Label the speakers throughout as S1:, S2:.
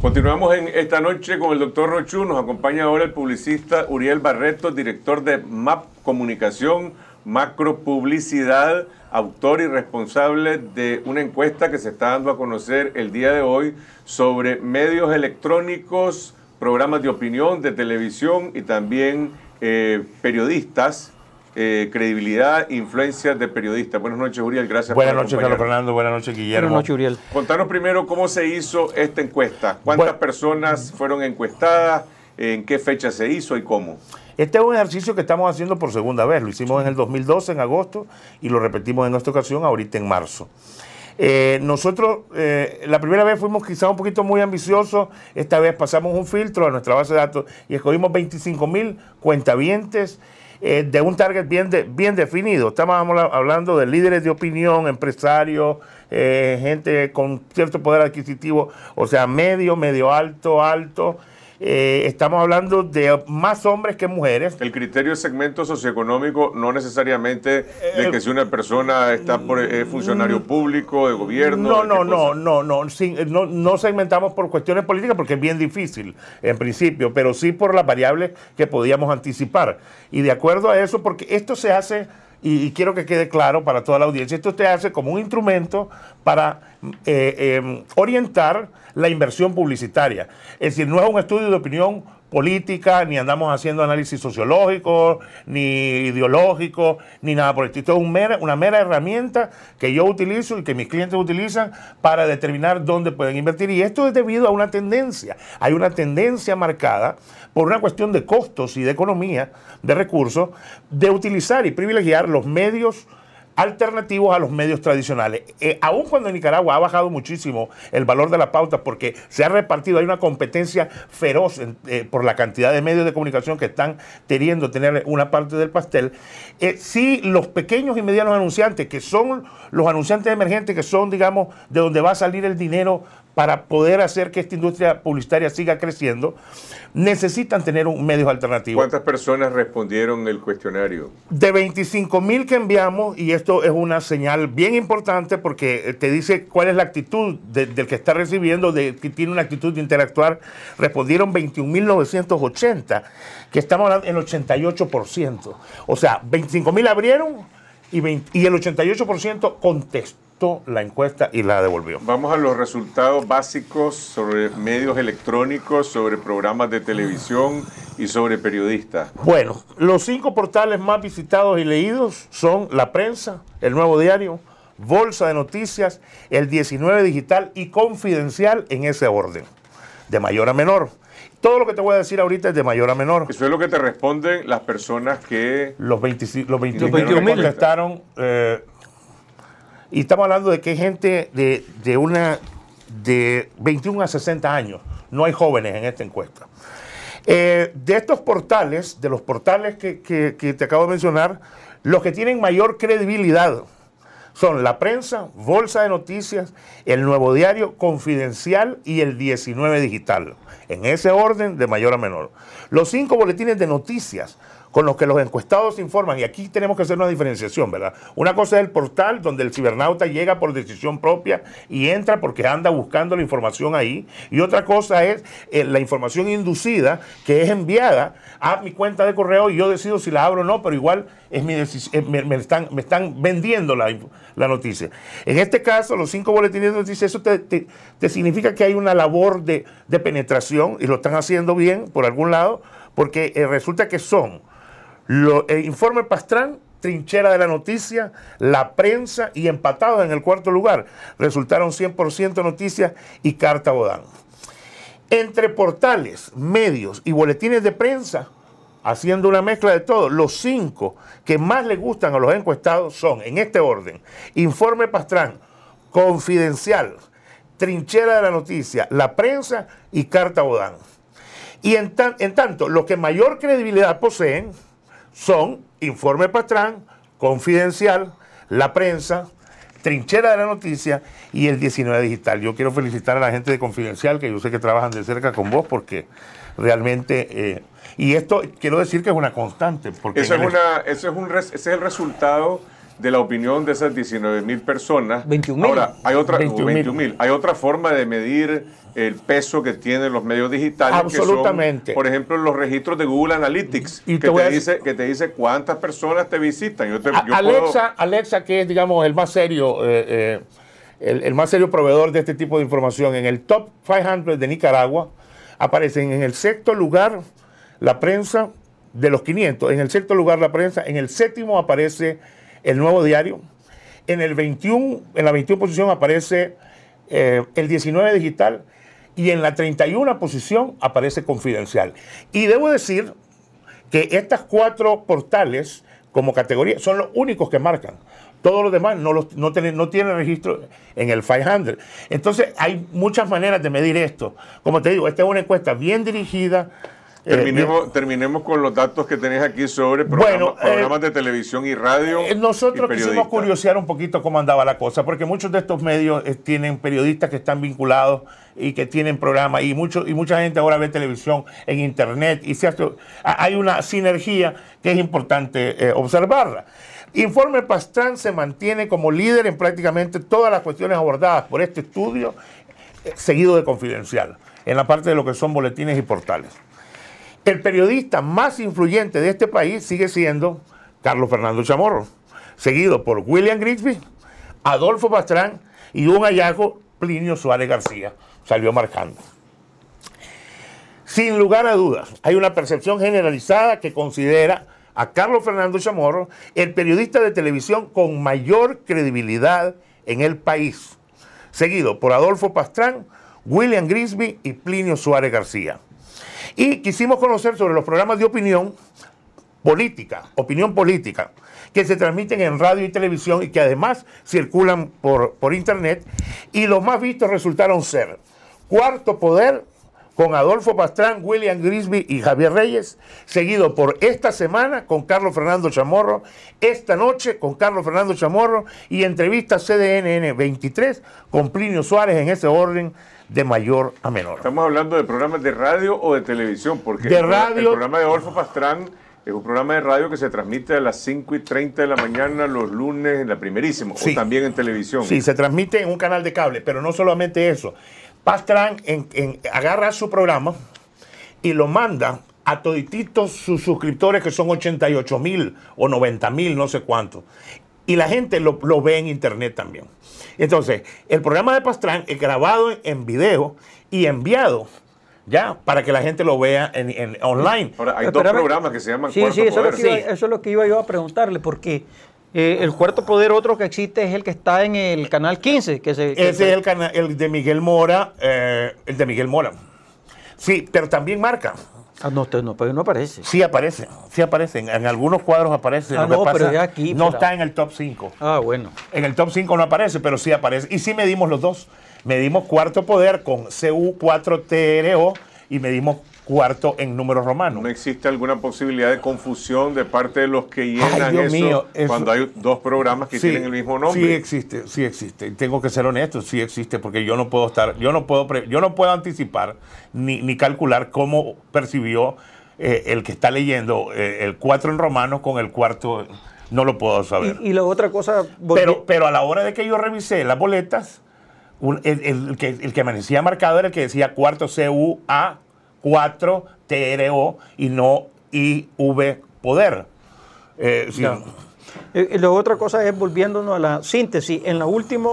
S1: Continuamos en esta noche con el doctor Rochu. Nos acompaña ahora el publicista Uriel Barreto, director de MAP Comunicación, Macro Publicidad, autor y responsable de una encuesta que se está dando a conocer el día de hoy sobre medios electrónicos, programas de opinión, de televisión y también eh, periodistas eh, credibilidad, influencia de periodistas. Buenas noches, Uriel. Gracias Buenas noches, Carlos
S2: Fernando. Buenas noches, Guillermo. Buenas noches, Uriel.
S1: Contanos primero cómo se hizo esta encuesta. ¿Cuántas personas fueron encuestadas? ¿En qué fecha se hizo y cómo?
S2: Este es un ejercicio que estamos haciendo por segunda vez. Lo hicimos en el 2012, en agosto, y lo repetimos en esta ocasión, ahorita en marzo. Eh, nosotros, eh, la primera vez fuimos quizás un poquito muy ambiciosos, esta vez pasamos un filtro a nuestra base de datos y escogimos 25 mil cuentavientes eh, de un target bien, bien definido. estamos hablando de líderes de opinión, empresarios, eh, gente con cierto poder adquisitivo, o sea, medio, medio alto, alto, eh, estamos hablando de más hombres que
S1: mujeres. El criterio de segmento socioeconómico, no necesariamente eh, eh, de que si una persona está por es mm, funcionario público, de gobierno. No, no, no,
S2: no, no, no, no segmentamos por cuestiones políticas porque es bien difícil en principio, pero sí por las variables que podíamos anticipar. Y de acuerdo a eso, porque esto se hace y, quiero que quede claro para toda la audiencia, esto te hace como un instrumento para eh, eh, orientar la inversión publicitaria. Es decir, no es un estudio de opinión política, ni andamos haciendo análisis sociológico, ni ideológico, ni nada por el Esto es una mera herramienta que yo utilizo y que mis clientes utilizan para determinar dónde pueden invertir. Y esto es debido a una tendencia. Hay una tendencia marcada por una cuestión de costos y de economía de recursos de utilizar y privilegiar los medios alternativos a los medios tradicionales. Eh, aun cuando en Nicaragua ha bajado muchísimo el valor de la pauta porque se ha repartido, hay una competencia feroz eh, por la cantidad de medios de comunicación que están teniendo tener una parte del pastel, eh, si los pequeños y medianos anunciantes, que son los anunciantes emergentes, que son, digamos, de donde va a salir el dinero para poder hacer que esta industria publicitaria siga creciendo, necesitan tener un medio alternativo. ¿Cuántas personas
S1: respondieron el cuestionario?
S2: De 25 mil que enviamos, y esto es una señal bien importante porque eh, te dice cuál es la actitud del que está recibiendo, de que tiene una actitud de interactuar. Respondieron 21.980, que estamos hablando en 88%. O sea, 25.000 abrieron y, y el 88% contestó la encuesta y la devolvió.
S1: Vamos a los resultados básicos sobre medios electrónicos, sobre programas de televisión y sobre periodistas.
S2: Bueno, los cinco portales más visitados y leídos son La Prensa, El Nuevo Diario, Bolsa de Noticias, El 19 Digital y Confidencial en ese orden, de mayor a menor. Todo lo que te voy a decir ahorita es de mayor a menor.
S1: Eso es lo que te responden las personas que...
S2: Los, 20, 21 mil contestaron eh, y estamos hablando de que hay gente de, una, de 21 a 60 años. No hay jóvenes en esta encuesta. Eh, de estos portales, de los portales que, que te acabo de mencionar, los que tienen mayor credibilidad son La Prensa, Bolsa de Noticias, El Nuevo Diario, Confidencial y El 19 Digital en ese orden de mayor a menor. Los cinco boletines de noticias con los que los encuestados informan, y aquí tenemos que hacer una diferenciación, ¿verdad? Una cosa es el portal donde el cibernauta llega por decisión propia y entra porque anda buscando la información ahí, y otra cosa es eh, la información inducida que es enviada a mi cuenta de correo y yo decido si la abro o no, pero igual es eh, me, están, vendiendo la, noticia. En este caso, los cinco boletines de noticias, eso te, significa que hay una labor de, de penetración y lo están haciendo bien por algún lado, porque eh, resulta que son el informe Pastrán, trinchera de la noticia, la prensa y empatados en el cuarto lugar. Resultaron 100% noticias y carta Bodán. Entre portales, medios y boletines de prensa, haciendo una mezcla de todo, los cinco que más le gustan a los encuestados son, en este orden, Informe Pastrán, Confidencial, Trinchera de la Noticia, La Prensa y Carta Bodán. Y en, en tanto, los que mayor credibilidad poseen son Informe Patrán, Confidencial, La Prensa, Trinchera de la Noticia y el 19 Digital. Yo quiero felicitar a la gente de Confidencial, que yo sé que trabajan de cerca con vos, porque realmente... Eh, y esto quiero decir que es una constante. eso, es una,
S1: es ese es el resultado de la opinión de esas 19 mil personas. 21 Ahora, hay otra, Hay otra forma de medir el peso que tienen los medios digitales. Absolutamente. por ejemplo, los registros de Google Analytics, que, te, dice, que te dice cuántas personas te visitan.
S2: Alexa, que es, digamos, el más serio. Eh, eh, el, más serio proveedor de este tipo de información. En el top 500 de Nicaragua aparecen en el sexto lugar la prensa de los 500, en el sexto lugar la prensa, en el séptimo aparece el nuevo diario. En, el 21, en la 21 posición aparece eh, el 19 digital y en la 31 posición aparece confidencial. Y debo decir que estas cuatro portales como categoría son los únicos que marcan. Todos los demás no, los, tienen, no tienen registro en el 500. Entonces hay muchas maneras de medir esto. Como te digo, esta es una encuesta bien dirigida
S1: eh, eh, terminemos, con los datos que tenés aquí sobre programas, eh, de televisión y radio. Nosotros quisimos
S2: curiosear un poquito cómo andaba la cosa, porque muchos de estos medios tienen periodistas que están vinculados y que tienen programas, y, y mucha gente ahora ve televisión en internet, y cierto, hay una sinergia que es importante observarla. Informe Pastrán se mantiene como líder en prácticamente todas las cuestiones abordadas por este estudio, seguido de confidencial, en la parte de lo que son boletines y portales. El periodista más influyente de este país sigue siendo Carlos Fernando Chamorro, seguido por William Grisby, Adolfo Pastrán y un hallazgo, Plinio Suárez García, salió marcando. Sin lugar a dudas, hay una percepción generalizada que considera a Carlos Fernando Chamorro el periodista de televisión con mayor credibilidad en el país, seguido por Adolfo Pastrán, William Grisby y Plinio Suárez García. Y quisimos conocer sobre los programas de opinión política, opinión política, que se transmiten en radio y televisión y que además circulan por, internet. Y los más vistos resultaron ser Cuarto Poder, con Adolfo Pastrán, William Grisby y Javier Reyes, seguido por esta semana con Carlos Fernando Chamorro, esta noche con Carlos Fernando Chamorro y entrevista CDNN 23 con Plinio Suárez en ese orden de mayor a menor.
S1: Estamos hablando de programas de radio o de televisión, porque el, programa de Adolfo Pastrán es un programa de radio que se transmite a las 5 y 30 de la mañana los lunes en la primerísima, o también en televisión. Sí, se transmite en un canal de cable, pero no
S2: solamente eso. Pastrán agarra su programa y lo manda a todititos sus suscriptores, que son 88 mil o 90 mil, no sé cuánto. Y la gente lo, ve en internet también. Entonces, el programa de Pastrán es grabado en video y enviado ya para que la gente lo vea en, en online. Ahora, hay dos programas que se llaman. Sí, sí, eso, lo que iba, eso
S1: es lo que iba yo a preguntarle, porque eh, el cuarto poder otro que existe es el que está en el canal 15. Que Ese es el, canal, el de Miguel Mora, eh, el de Miguel
S2: Mora. Sí, pero también marca. Ah, no, no, pero no aparece. Sí aparece, sí aparece. En, algunos cuadros aparece. Ah, no, pero aquí. No está en el top 5. Ah, bueno. En el top 5 no aparece, pero sí aparece. Y sí medimos los dos. Medimos cuarto poder con CU4TRO y medimos cuarto en números romanos. ¿No
S1: existe alguna posibilidad de confusión de parte de los que llenan eso, cuando hay dos programas que tienen el mismo nombre? Sí
S2: existe, sí existe. Tengo que ser honesto, sí existe porque yo no puedo estar, yo no puedo, yo no puedo anticipar ni, calcular cómo percibió eh, el que está leyendo eh, el cuatro en romanos con el cuarto no lo puedo saber.
S1: Y, la otra cosa. Pero,
S2: pero a la hora de que yo revisé las boletas, el, que, me que marcado era el que decía cuarto c A. 4 TRO y no IV
S1: poder. Eh, eh, eh, la otra cosa es volviéndonos a la síntesis. En la última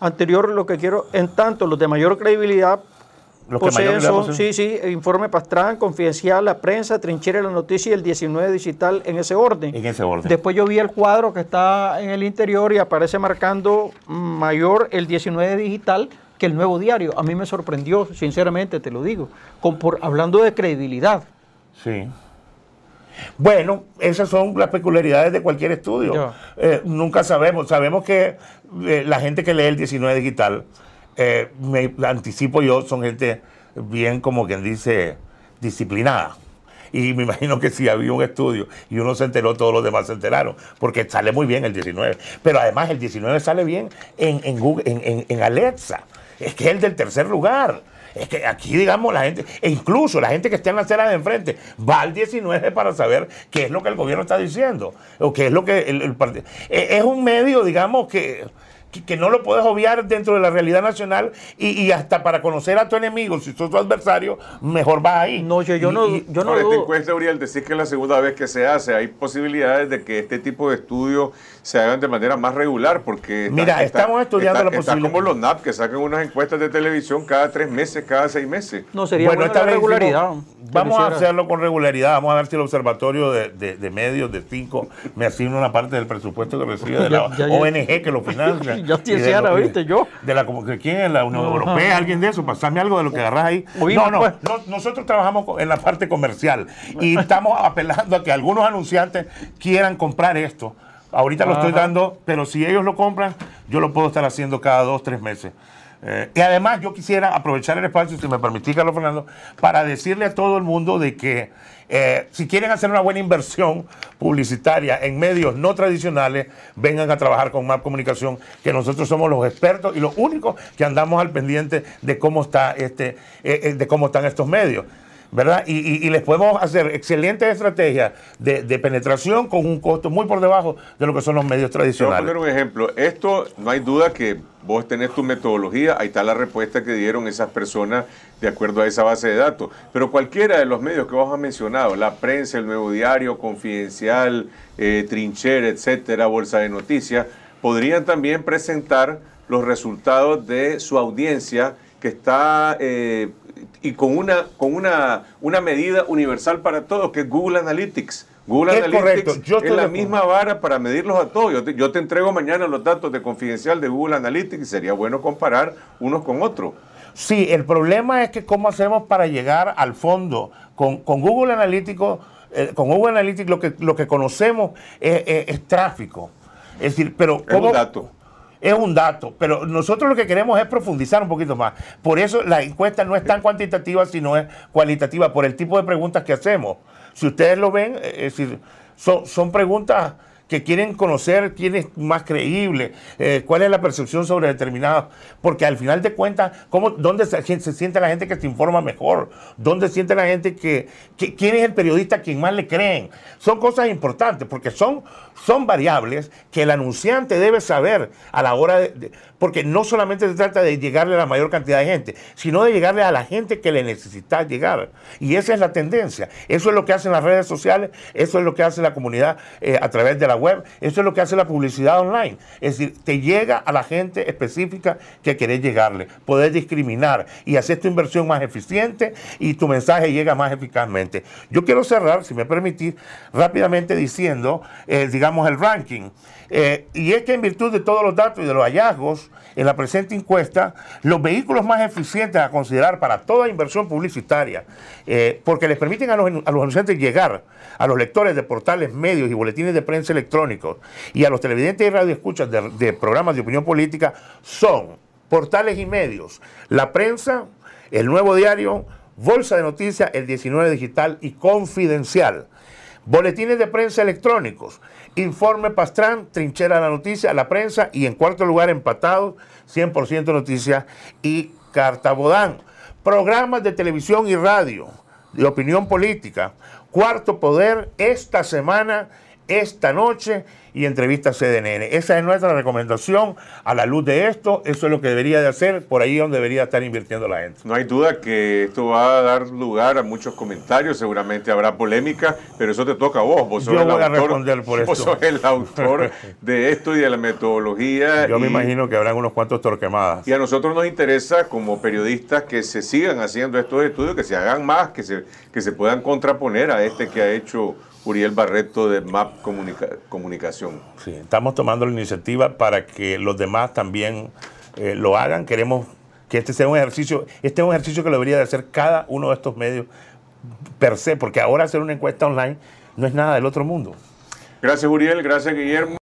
S1: anterior, lo que quiero, en tanto, los de mayor credibilidad
S2: los poseen mayor son,
S1: sí, sí, informe Pastrán, confidencial, la prensa, trinchera la noticia y el 19 digital en ese orden. En ese orden. Después yo vi el cuadro que está en el interior y aparece marcando mayor el 19 digital que el nuevo diario. A mí me sorprendió, sinceramente te lo digo, por, hablando de credibilidad.
S2: Sí. Bueno, esas son las peculiaridades de cualquier estudio. Eh, nunca sabemos. Sabemos que eh, la gente que lee el 19 digital, eh, me anticipo yo, son gente bien, como quien dice, disciplinada. Y me imagino que si había un estudio y uno se enteró, todos los demás se enteraron, porque sale muy bien el 19. Pero además el 19 sale bien en, en, Google, en, en, en Alexa es que es el del tercer lugar. Es que aquí, digamos, la gente, e incluso la gente que está en la acera de enfrente, va al 19 para saber qué es lo que el gobierno está diciendo, o qué es lo que el partido. E, es un medio, digamos, que que, no lo puedes obviar dentro de la realidad nacional y, y, hasta para conocer a tu enemigo, si sos tu adversario, mejor vas ahí. No, yo, yo no, yo no. encuesta
S1: Uriel, decir que es la segunda vez que se hace. Hay posibilidades de que este tipo de estudios se hagan de manera más regular, porque. Mira, estamos estudiando la posibilidad. como los NAP que sacan unas encuestas de televisión cada tres meses, cada seis meses. No sería bueno, esta regularidad. vamos a hacerlo
S2: con regularidad. Vamos a ver si el observatorio de, medios de cinco me asigna una parte del presupuesto que recibe de la ONG que lo financia. yo te decía ¿viste? Yo. De la, ¿Quién en la Unión Europea? ¿Alguien de eso? Pasame algo de lo que agarras ahí. no, pues. no, Nosotros trabajamos en la parte comercial y estamos apelando a que algunos anunciantes quieran comprar esto. Ahorita lo estoy dando, pero si ellos lo compran, yo lo puedo estar haciendo cada dos, tres meses. Eh, y además yo quisiera aprovechar el espacio, si me permitís, Carlos Fernando, para decirle a todo el mundo de que eh, si quieren hacer una buena inversión publicitaria en medios no tradicionales, vengan a trabajar con MAP Comunicación, que nosotros somos los expertos y los únicos que andamos al pendiente de cómo, está este, eh, de cómo están estos medios. ¿verdad? Y, les podemos hacer excelentes estrategias de, penetración con un costo muy por debajo de lo que son los medios tradicionales. Voy
S1: a poner un ejemplo. Esto, no hay duda que vos tenés tu metodología, ahí está la respuesta que dieron esas personas de acuerdo a esa base de datos. Pero cualquiera de los medios que vos has mencionado, la prensa, el Nuevo Diario, Confidencial, eh, Trincher, etcétera, Bolsa de Noticias, podrían también presentar los resultados de su audiencia que está eh, y con una, con una, medida universal para todos, que es Google Analytics. Google Analytics es la misma vara para medirlos a todos. Yo te, entrego mañana los datos de confidencial de Google Analytics y sería bueno comparar unos con otros.
S2: Sí, el problema es que cómo hacemos para llegar al fondo. Con, Google Analytics, eh, con Google Analytics lo que, lo que conocemos es, tráfico. Es decir, pero ¿cómo, es es un dato, pero nosotros lo que queremos es profundizar un poquito más. Por eso la encuesta no es tan cuantitativa, sino es cualitativa, por el tipo de preguntas que hacemos. Si ustedes lo ven, eh, eh, son preguntas que quieren conocer quién es más creíble, eh, cuál es la percepción sobre determinados, porque al final de cuentas, ¿cómo, ¿dónde se, siente la gente que se informa mejor? ¿Dónde siente la gente que, quién es el periodista a quien más le creen? Son cosas importantes, porque son, son variables que el anunciante debe saber a la hora de, porque no solamente se trata de llegarle a la mayor cantidad de gente, sino de llegarle a la gente que le necesita llegar. Y esa es la tendencia. Eso es lo que hacen las redes sociales, eso es lo que hace la comunidad eh, a través de la web. Eso es lo que hace la publicidad online. Es decir, te llega a la gente específica que querés llegarle. Podés discriminar y hacer tu inversión más eficiente y tu mensaje llega más eficazmente. Yo quiero cerrar, si me permitís, rápidamente diciendo, eh, digamos, el ranking. Eh, y es que en virtud de todos los datos y de los hallazgos en la presente encuesta, los vehículos más eficientes a considerar para toda inversión publicitaria, eh, porque les permiten a los, a los anunciantes llegar a los lectores de portales, medios y boletines de prensa electrónica, y a los televidentes y radioescuchas de, de programas de opinión política son portales y medios, la prensa, el nuevo diario, Bolsa de Noticias, el 19 Digital y Confidencial. Boletines de prensa electrónicos, Informe Pastrán, Trinchera la Noticia, La Prensa y en cuarto lugar empatados, 100% Noticias y Cartabodán. Programas de televisión y radio de opinión política. Cuarto Poder, esta semana esta noche y entrevista CDN. CDNN. Esa es nuestra recomendación a la luz de esto. Eso es lo que debería de hacer, por ahí donde debería estar invirtiendo la gente.
S1: No hay duda que esto va a dar lugar a muchos comentarios, seguramente habrá polémica, pero eso te toca a vos. vos sos el autor, de esto y de la metodología. Yo me imagino
S2: que habrán unos cuantos
S1: torquemadas. Y a nosotros nos interesa, como periodistas, que se sigan haciendo estos estudios, que se hagan más, que se, que se puedan contraponer a este que ha hecho Uriel Barreto de MAP Comunicación. Sí,
S2: estamos tomando la iniciativa para que los demás también eh, lo hagan. Queremos que este sea un ejercicio, este es un ejercicio que debería de hacer cada uno de estos medios per se, porque ahora hacer una encuesta online no es nada del otro
S1: mundo. Gracias Uriel, gracias Guillermo.